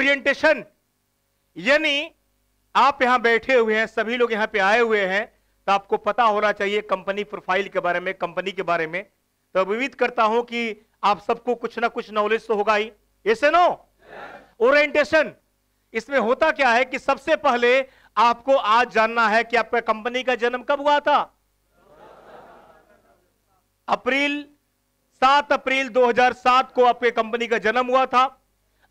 Orientation यानी आप यहां बैठे हुए हैं सभी लोग यहां पे आए हुए हैं तो आपको पता होना चाहिए कंपनी प्रोफाइल के बारे में कंपनी के बारे में तो उम्मीद करता हूं कि आप सबको कुछ ना कुछ नॉलेज तो होगा ही ऐसे नो ओरिएंटेशन इसमें होता क्या है कि सबसे पहले आपको आज जानना है कि आपका कंपनी का जन्म कब हुआ था अप्रैल सात अप्रैल 2007 को आपके कंपनी का जन्म हुआ था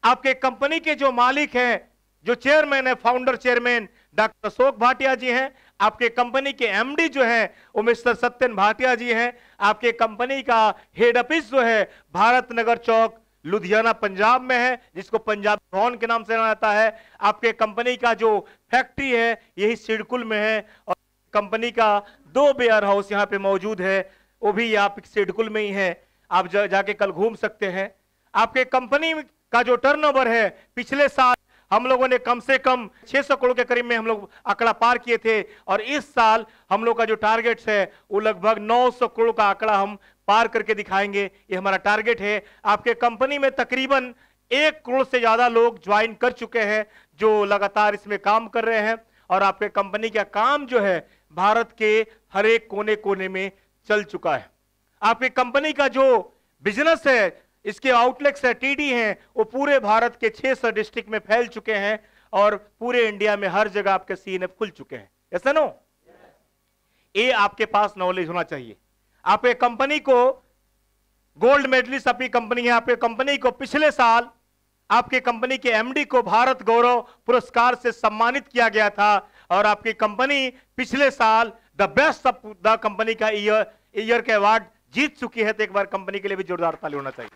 आपके कंपनी के जो मालिक हैं जो चेयरमैन है founder chairman doctor Ashok Bhatia ji हैं आपके कंपनी के एमडी जो हैं वो मिस्टर सत्यन भाटिया जी हैं आपके कंपनी का हेड ऑफिस जो है भारत नगर चौक लुधियाना पंजाब में है जिसको पंजाब भवन के नाम से जाना जाता है आपके कंपनी का जो फैक्ट्री है यही सिडकुल में है और कंपनी का दो बेयर हाउस यहाँ पे मौजूद है वो भी आप सिडकुल में ही है आप जा, जाके कल घूम सकते हैं आपके कंपनी का जो टर्नओवर है पिछले साल हम लोगों ने कम से कम 600 करोड़ के करीब में हम लोग आंकड़ा पार किए थे और इस साल हम लोग का जो टारगेट है वो लगभग 900 करोड़ का आंकड़ा हम पार करके दिखाएंगे ये हमारा टारगेट है आपके कंपनी में तकरीबन एक करोड़ से ज़्यादा लोग ज्वाइन कर चुके हैं जो लगातार इसमें काम कर रहे हैं और आपके कंपनी का काम जो है भारत के हर एक कोने कोने में चल चुका है आपकी कंपनी का जो बिजनेस है इसके आउटलेट्स है टीडी हैं वो पूरे भारत के 600 डिस्ट्रिक्ट में फैल चुके हैं और पूरे इंडिया में हर जगह आपके सी खुल चुके हैं ऐसा नो ये आपके पास नॉलेज होना चाहिए आप एक कंपनी को गोल्ड मेडलिस्ट अपनी कंपनी है आपके कंपनी को पिछले साल आपके कंपनी के एमडी को भारत गौरव पुरस्कार से सम्मानित किया गया था और आपकी कंपनी पिछले साल the best of the company का ईयर ईयर के अवार्ड जीत चुकी है तो एक बार कंपनी के लिए भी जोरदार ताली होना चाहिए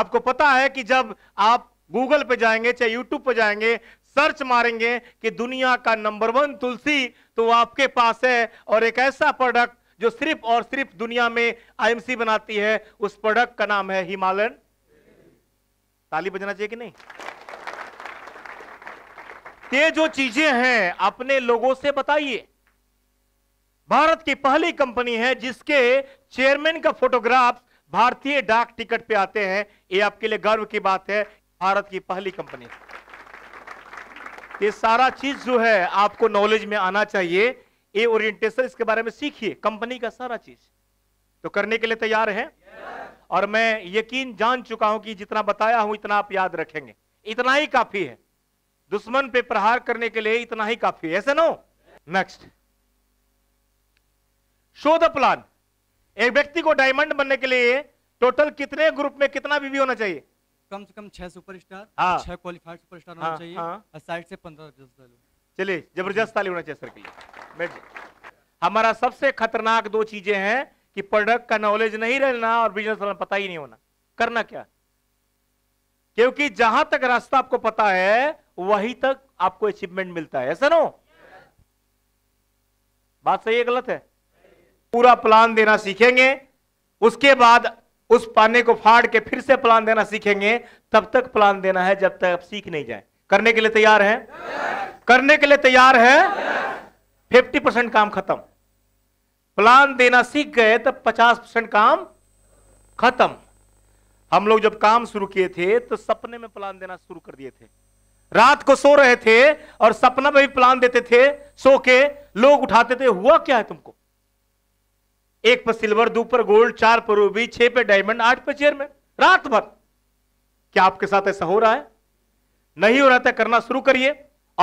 आपको पता है कि जब आप गूगल पे जाएंगे चाहे यूट्यूब पे जाएंगे सर्च मारेंगे कि दुनिया का नंबर वन तुलसी तो आपके पास है और एक ऐसा प्रोडक्ट जो सिर्फ और सिर्फ दुनिया में आईएमसी बनाती है उस प्रोडक्ट का नाम है हिमालयन ताली बजना चाहिए कि नहीं ये जो चीजें हैं अपने लोगों से बताइए भारत की पहली कंपनी है जिसके चेयरमैन का फोटोग्राफ भारतीय डाक टिकट पे आते हैं ये आपके लिए गर्व की बात है भारत की पहली कंपनी ये सारा चीज जो है आपको नॉलेज में आना चाहिए ये ओरिएंटेशन इसके बारे में सीखिए कंपनी का सारा चीज तो करने के लिए तैयार है और मैं यकीन जान चुका हूं कि जितना बताया हूं इतना आप याद रखेंगे इतना ही काफी है दुश्मन पे प्रहार करने के लिए इतना ही काफी है ऐसे no next show the plan एक व्यक्ति को डायमंड बनने के लिए टोटल कितने ग्रुप में कितना बीवी होना चाहिए कम से कम छह सुपरस्टार हाँ छह क्वालिफाइड सुपरस्टार होना हाँ, चाहिए हाँ। और साइड से पंद्रह चलिए जबरदस्त ताली होना चाहिए सर के लिए हमारा सबसे खतरनाक दो चीजें हैं कि प्रोडक्ट का नॉलेज नहीं रहना और बिजनेस वाला पता ही नहीं होना करना क्या क्योंकि जहां तक रास्ता आपको पता है वहीं तक आपको अचीवमेंट मिलता है ऐसा नो बात सही है गलत है पूरा प्लान देना सीखेंगे उसके बाद उस पाने को फाड़ के फिर से प्लान देना सीखेंगे तब तक प्लान देना है जब तक आप सीख नहीं जाए करने के लिए तैयार है करने के लिए तैयार है फिफ्टी परसेंट काम खत्म प्लान देना सीख गए तब पचास परसेंट काम खत्म हम लोग जब काम शुरू किए थे तो सपने में प्लान देना शुरू कर दिए थे रात को सो रहे थे और सपना में भी प्लान देते थे सो के लोग उठाते थे हुआ क्या है तुमको एक पर सिल्वर दो पर गोल्ड चार पर रूबी छह पे डायमंड आठ पे चेयरमैन रात भर क्या आपके साथ ऐसा हो रहा है नहीं हो रहा था तो करना शुरू करिए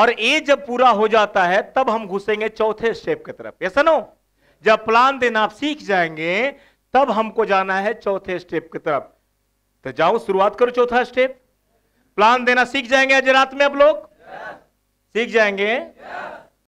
और ये जब पूरा हो जाता है तब हम घुसेंगे चौथे स्टेप की तरफ ऐसा सुनो जब प्लान देना आप सीख जाएंगे तब हमको जाना है चौथे स्टेप की तरफ तो जाओ शुरुआत करो चौथा स्टेप प्लान देना सीख जाएंगे आज रात में आप लोग सीख जाएंगे